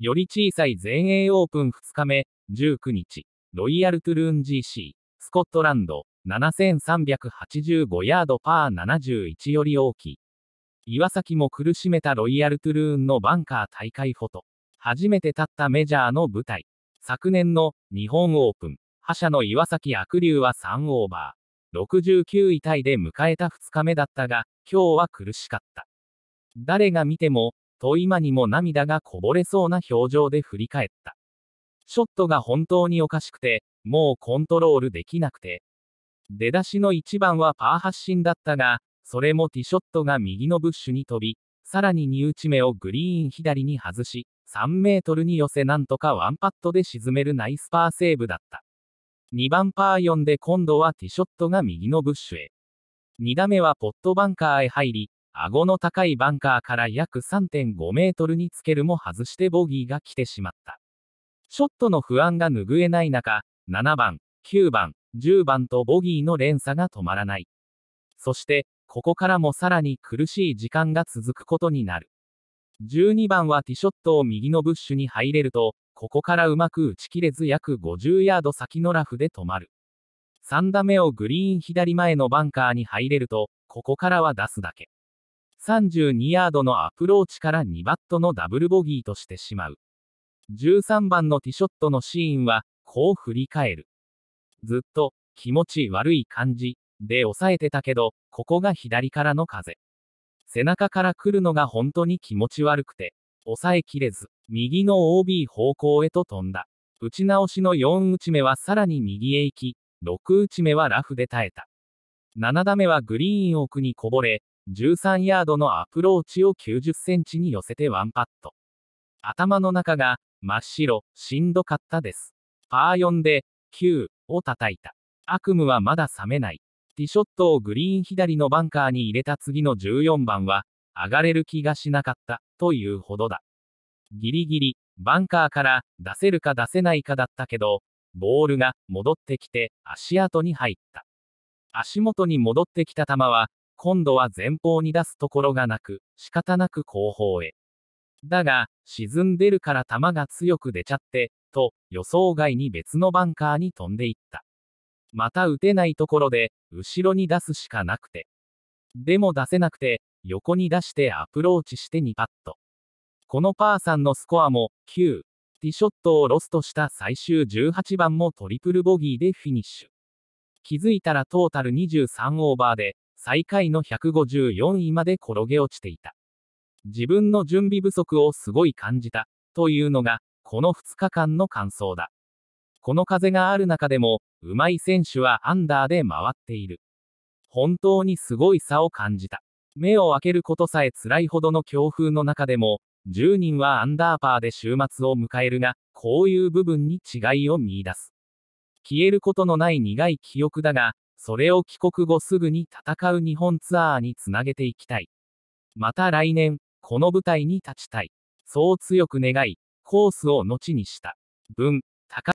より小さい全英オープン2日目、19日、ロイヤルトゥルーン GC、スコットランド、7385ヤードパー71より大きい。岩崎も苦しめたロイヤルトゥルーンのバンカー大会フォト。初めて立ったメジャーの舞台。昨年の日本オープン、覇者の岩崎悪龍は3オーバー。69位タイで迎えた2日目だったが、今日は苦しかった。誰が見ても、と今にも涙がこぼれそうな表情で振り返った。ショットが本当におかしくて、もうコントロールできなくて。出だしの1番はパー発進だったが、それもティショットが右のブッシュに飛び、さらに2打ち目をグリーン左に外し、3メートルに寄せなんとかワンパットで沈めるナイスパーセーブだった。2番パー4で今度はティショットが右のブッシュへ。2打目はポットバンカーへ入り、顎の高いバンカーから約3.5メートルにつけるも外してボギーが来てしまった。ショットの不安が拭えない中、7番、9番、10番とボギーの連鎖が止まらない。そして、ここからもさらに苦しい時間が続くことになる。12番はティショットを右のブッシュに入れると、ここからうまく打ち切れず約50ヤード先のラフで止まる。3打目をグリーン左前のバンカーに入れると、ここからは出すだけ。32ヤードのアプローチから2バットのダブルボギーとしてしまう。13番のティショットのシーンは、こう振り返る。ずっと、気持ち悪い感じ、で抑えてたけど、ここが左からの風。背中から来るのが本当に気持ち悪くて、抑えきれず、右の OB 方向へと飛んだ。打ち直しの4打ち目はさらに右へ行き、6打ち目はラフで耐えた。7打目はグリーン奥にこぼれ、13ヤードのアプローチを90センチに寄せてワンパット。頭の中が真っ白、しんどかったです。パー4で9を叩いた。悪夢はまだ覚めない。ティショットをグリーン左のバンカーに入れた次の14番は、上がれる気がしなかったというほどだ。ギリギリ、バンカーから出せるか出せないかだったけど、ボールが戻ってきて足跡に入った。足元に戻ってきた球は今度は前方に出すところがなく、仕方なく後方へ。だが、沈んでるから球が強く出ちゃって、と、予想外に別のバンカーに飛んでいった。また打てないところで、後ろに出すしかなくて。でも出せなくて、横に出してアプローチして2パット。このパーさんのスコアも9、ティショットをロストした最終18番もトリプルボギーでフィニッシュ。気づいたらトータル23オーバーで、最下位の154位まで転げ落ちていた。自分の準備不足をすごい感じた、というのが、この2日間の感想だ。この風がある中でも、うまい選手はアンダーで回っている。本当にすごい差を感じた。目を開けることさえ辛いほどの強風の中でも、10人はアンダーパーで週末を迎えるが、こういう部分に違いを見出す。消えることのない苦い記憶だが、それを帰国後すぐに戦う日本ツアーにつなげていきたい。また来年、この舞台に立ちたい。そう強く願い、コースを後にした。文、高